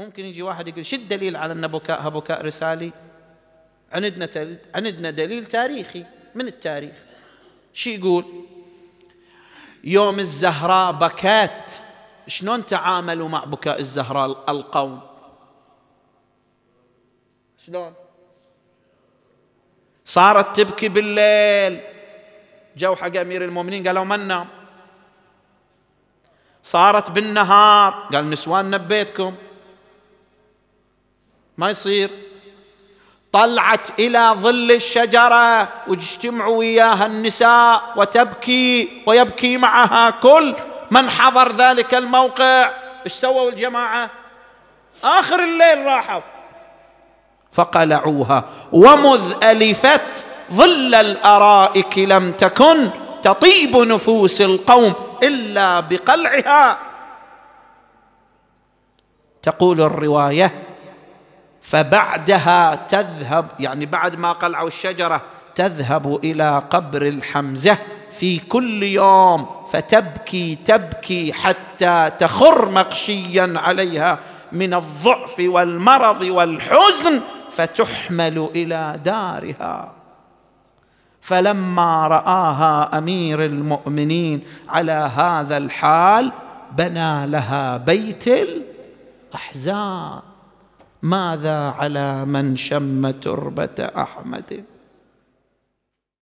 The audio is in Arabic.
ممكن يجي واحد يقول شو الدليل على ان بكائها بكاء رسالي؟ عندنا عندنا دليل تاريخي من التاريخ شو يقول؟ يوم الزهراء بكات شلون تعاملوا مع بكاء الزهراء القوم؟ شلون؟ صارت تبكي بالليل جو حق امير المؤمنين قالوا ما ننام صارت بالنهار قال نسوان نبيتكم ما يصير طلعت الى ظل الشجره واجتمع وياها النساء وتبكي ويبكي معها كل من حضر ذلك الموقع ايش سووا الجماعه اخر الليل راحوا فقلعوها ومذ الفت ظل الارائك لم تكن تطيب نفوس القوم الا بقلعها تقول الروايه فبعدها تذهب يعني بعد ما قلعوا الشجره تذهب الى قبر الحمزه في كل يوم فتبكي تبكي حتى تخر مغشيا عليها من الضعف والمرض والحزن فتحمل الى دارها فلما راها امير المؤمنين على هذا الحال بنى لها بيت الاحزان ماذا على من شم تربه احمد